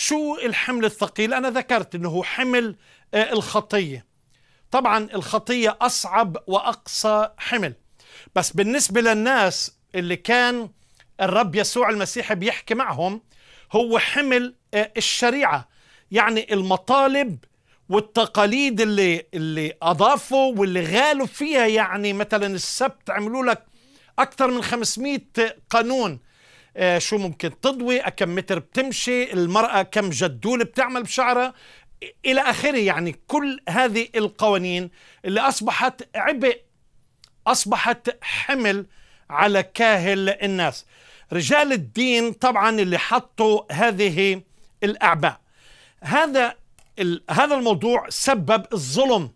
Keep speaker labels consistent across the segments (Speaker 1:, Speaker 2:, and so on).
Speaker 1: شو الحمل الثقيل انا ذكرت انه حمل آه، الخطيه طبعا الخطيه اصعب واقصى حمل بس بالنسبه للناس اللي كان الرب يسوع المسيح بيحكي معهم هو حمل آه، الشريعه يعني المطالب والتقاليد اللي اللي اضافوا واللي غالوا فيها يعني مثلا السبت عملوا لك اكثر من 500 قانون آه، شو ممكن تضوي كم متر بتمشي المرأة كم جدول بتعمل بشعرها إلى آخره يعني كل هذه القوانين اللي أصبحت عبء أصبحت حمل على كاهل الناس رجال الدين طبعا اللي حطوا هذه الأعباء هذا هذا الموضوع سبب الظلم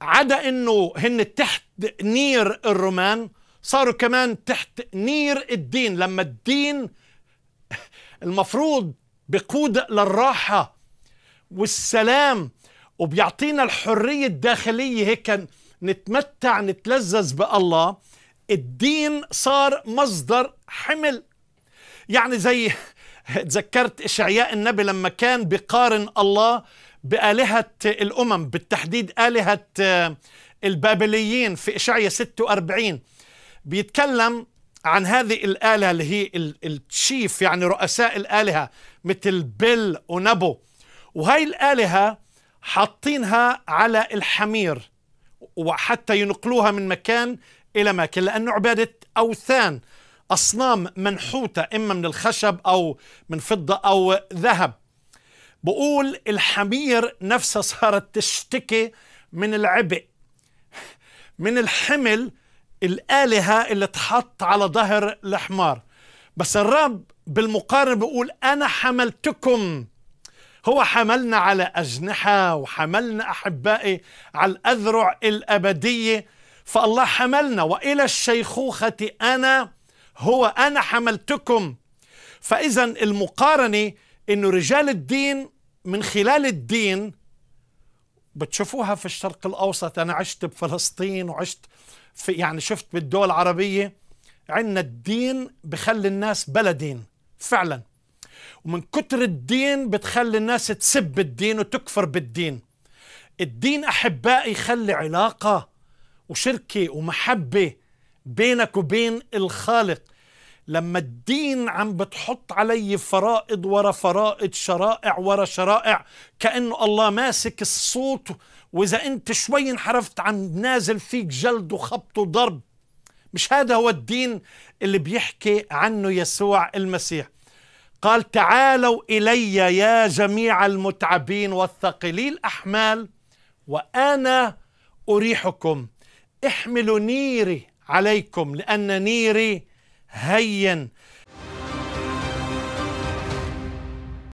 Speaker 1: عدا انه هن تحت نير الرومان صاروا كمان تحت نير الدين لما الدين المفروض بقود للراحة والسلام وبيعطينا الحرية الداخلية هيك نتمتع نتلذذ بالله الدين صار مصدر حمل يعني زي تذكرت إشعياء النبي لما كان بقارن الله بآلهة الأمم بالتحديد آلهة البابليين في إشعياء 46 بيتكلم عن هذه الآلهة اللي هي التشيف يعني رؤساء الآلهة مثل بيل ونبو وهي الآلهة حاطينها على الحمير وحتى ينقلوها من مكان إلى مكان لأنه عبادة أوثان أصنام منحوتة إما من الخشب أو من فضة أو ذهب بقول الحمير نفسها صارت تشتكي من العبء من الحمل الآلهة اللي تحط على ظهر الحمار بس الرب بالمقارنة بيقول أنا حملتكم هو حملنا على أجنحة وحملنا أحبائي على الأذرع الأبدية فالله حملنا وإلى الشيخوخة أنا هو أنا حملتكم فإذا المقارنة أنه رجال الدين من خلال الدين بتشوفوها في الشرق الأوسط أنا عشت بفلسطين وعشت في يعني شفت بالدول العربية عندنا الدين بخلي الناس بلا دين فعلا ومن كتر الدين بتخلي الناس تسب الدين وتكفر بالدين الدين أحبائي يخلي علاقة وشركة ومحبة بينك وبين الخالق لما الدين عم بتحط علي فرائض ورا فرائض شرائع ورا شرائع كأنه الله ماسك الصوت وإذا أنت شوي انحرفت عم نازل فيك جلد وخبط وضرب مش هذا هو الدين اللي بيحكي عنه يسوع المسيح قال تعالوا إلي يا جميع المتعبين والثقلي الأحمال وأنا أريحكم احملوا نيري عليكم لأن نيري هين